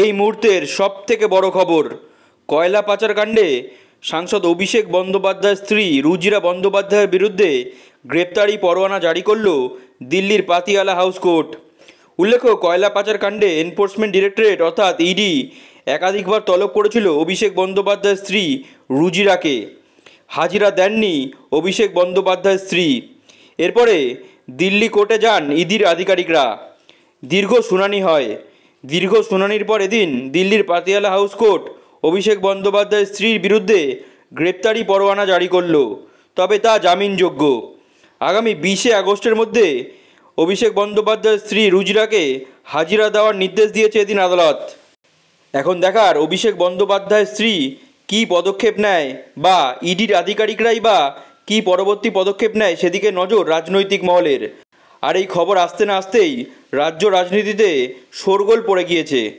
এই মুহূর্তের সব থেকে বড় খবর কয়লা পাচার কাণ্ডে সাংসদ অভিষেক বন্দ্যোপাধ্যায়ের স্ত্রী রুজিরা বন্দ্যোপাধ্যায়ের বিরুদ্ধে গ্রেপ্তারি পরোয়ানা জারি করল দিল্লির পাতিয়ালা হাউস কোর্ট উল্লেখ্য কয়লা পাচার কাণ্ডে এনফোর্সমেন্ট ডিরেক্টরেট অর্থাৎ ইডি e একাধিকবার তলব করেছিল অভিষেক বন্দ্যোপাধ্যায়ের স্ত্রী রুজিরাকে হাজিরা দেননি অভিষেক বন্দ্যোপাধ্যায়ের স্ত্রী এরপরে দিল্লি কোর্টে যান ইদির e আধিকারিকরা দীর্ঘ শুনানি হয় দীর্ঘ শুনানির পর এদিন দিল্লির পাতিয়ালা হাউস কোর্ট অভিষেক বন্দ্যোপাধ্যায়ের স্ত্রীর বিরুদ্ধে গ্রেপ্তারি পরোয়ানা জারি করল তবে তা জামিনযোগ্য আগামী বিশে আগস্টের মধ্যে অভিষেক বন্দ্যোপাধ্যায়ের স্ত্রী রুজিরাকে হাজিরা দেওয়ার নির্দেশ দিয়েছে এদিন আদালত এখন দেখার অভিষেক বন্দ্যোপাধ্যায়ের স্ত্রী কি পদক্ষেপ নেয় বা ইডির আধিকারিকরাই বা কি পরবর্তী পদক্ষেপ নেয় সেদিকে নজর রাজনৈতিক মহলের আর এই খবর আসতে না আসতেই রাজ্য রাজনীতিতে শোরগোল পড়ে গিয়েছে